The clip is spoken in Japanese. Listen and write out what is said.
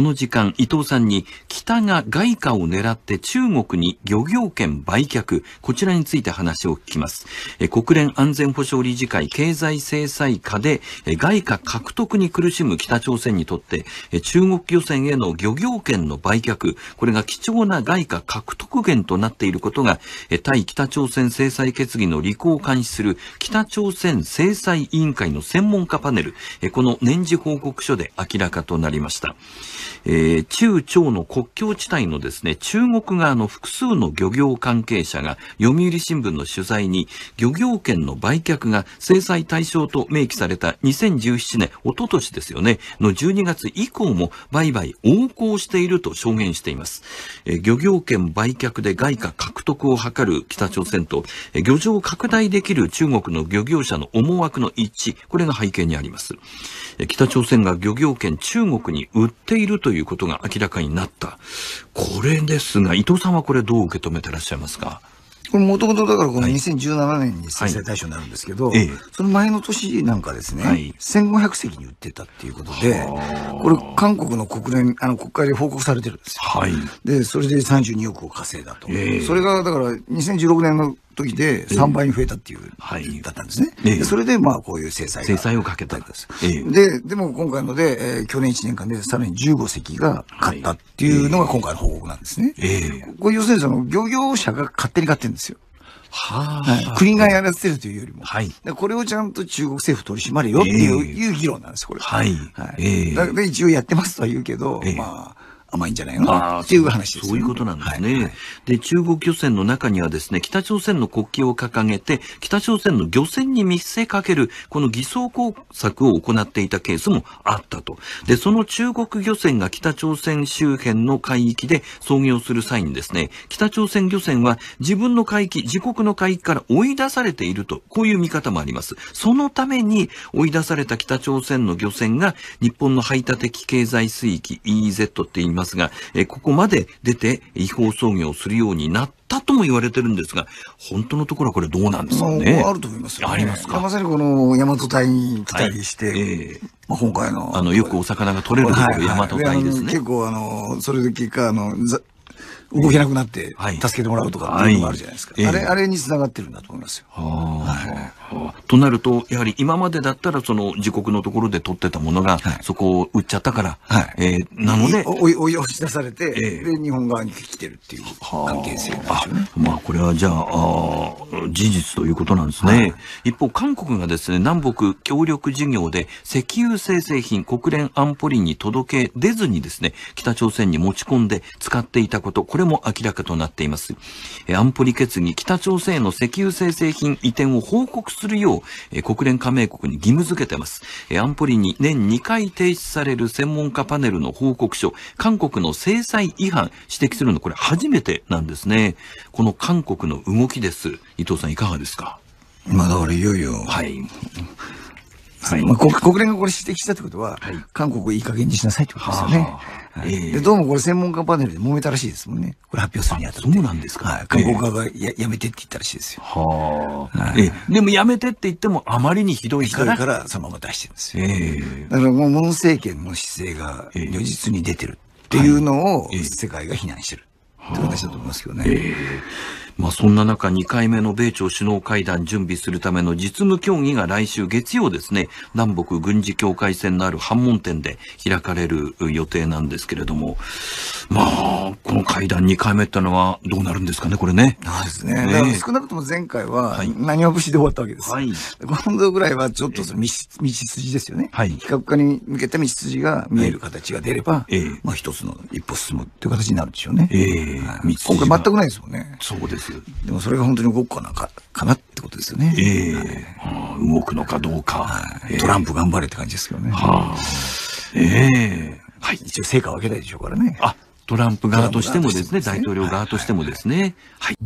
この時間、伊藤さんに、北が外貨を狙って中国に漁業権売却、こちらについて話を聞きます。え国連安全保障理事会経済制裁下で、外貨獲得に苦しむ北朝鮮にとって、中国漁船への漁業権の売却、これが貴重な外貨獲得源となっていることが、対北朝鮮制裁決議の履行を監視する北朝鮮制裁委員会の専門家パネル、この年次報告書で明らかとなりました。えー、中朝の国境地帯のですね、中国側の複数の漁業関係者が読売新聞の取材に漁業権の売却が制裁対象と明記された2017年、おととしですよね、の12月以降も売買横行していると証言しています。えー、漁業権売却で外貨獲得を図る北朝鮮と、えー、漁場を拡大できる中国の漁業者の思惑の一致、これが背景にあります。えー、北朝鮮が漁業権中国に売っているということが明らかになった。これですが、伊藤さんはこれどう受け止めてらっしゃいますかこれもともとだからこの2017年に制裁対象になるんですけど、はいはいその前の年なんかですね、はい、1500隻に売ってたっていうことで、これ、韓国の国連、あの、国会で報告されてるんですよ。はい。で、それで32億を稼いだと。えー、それが、だから、2016年の時で3倍に増えたっていう、はい、だったんですね。えー、それで、まあ、こういう制裁制裁をかけたんです、えー。で、でも今回ので、えー、去年1年間でさらに15隻が買ったっていうのが今回の報告なんですね。ええー、これ、要するにその、漁業者が勝手に買ってるんですよ。ははい、国がやらせるというよりも、はい、これをちゃんと中国政府取り締まるよっていうえー、いう議論なんです、これ。はい。はい、えー、だから一応やってますとは言うけど、えー、まあ、甘いんじゃないのっていう話です、ね、そういうことなんですね、はい、で、中国漁船の中にはですね、北朝鮮の国旗を掲げて、北朝鮮の漁船に見せかける、この偽装工作を行っていたケースもあったと。で、その中国漁船が北朝鮮周辺の海域で操業する際にですね、北朝鮮漁船は自分の海域、自国の海域から追い出されていると、こういう見方もあります。そのために追い出された北朝鮮の漁船が日本の排他的経済水域 EEZ って言いますますが、えここまで出て違法操業をするようになったとも言われてるんですが、本当のところはこれどうなんですかね。あると思いますよ、ね、ありますか。まさにこの大和隊に来たりして、はい、えーまあ、今回の。あの、よくお魚が取れるという大和隊ですね。結構あの、それで結果、あの、動けなくなって助けてもらうとかっていうのもあるじゃないですか、はいはい、あれあれにつながってるんだと思いますよ。はとなるとやはり今までだったらその自国のところで取ってたものが、そこを売っちゃったから、はいえー、なので追い追い押し出されて、えー、で日本側に来てるっていう関係性なんでね。あまあ、これはじゃああ事実ということなんですね。一方韓国がですね南北協力事業で石油生成品国連安保理に届け出ずにですね北朝鮮に持ち込んで使っていたことこれれも明らかとなっています。安保理決議、北朝鮮への石油生成品移転を報告するよう、国連加盟国に義務付けています。安保理に年2回提出される専門家パネルの報告書、韓国の制裁違反指摘するの、これ初めてなんですね。この韓国の動きです。伊藤さんいかがですかまだからいよいよ、はい。はい、まあ国、国連がこれ指摘したってことは、はい、韓国いい加減にしなさいってことですよね。はい、でどうもこれ専門家パネルで揉めたらしいですもんね。これ発表するにあたって。そうなんですか、はい、韓国側がや,、やめてって言ったらしいですよ。はあ、えー、でもやめてって言ってもあまりにひどいから。ひどいからそのまま出してるんですよ。えー、だからもう文政権の姿勢が如実に出てるっていうのを世界が非難してる。って話だと思いますけどね。えーまあ、そんな中、2回目の米朝首脳会談準備するための実務協議が来週月曜ですね、南北軍事境界線のある反問店で開かれる予定なんですけれども、まあ、この会談2回目ってのはどうなるんですかね、これね。そうですね。ね少なくとも前回は、何を節で終わったわけです。はい、今度ぐらいはちょっとその道,、道筋ですよね。はい、非核化に向けた道筋が見える形が出れば、ええ、まあ一つの一歩進むっていう形になるでしょうね。ええはい、今回全くないですもんね。そうです。でもそれが本当に動くかなか、かなってことですよね。ええはあ、動くのかどうか、トランプ頑張れって感じですけどね。はあ、ええはい。一応成果を上げたいでしょうからね。あ、トランプ側としてもですね、大統領側としてもですね、はい。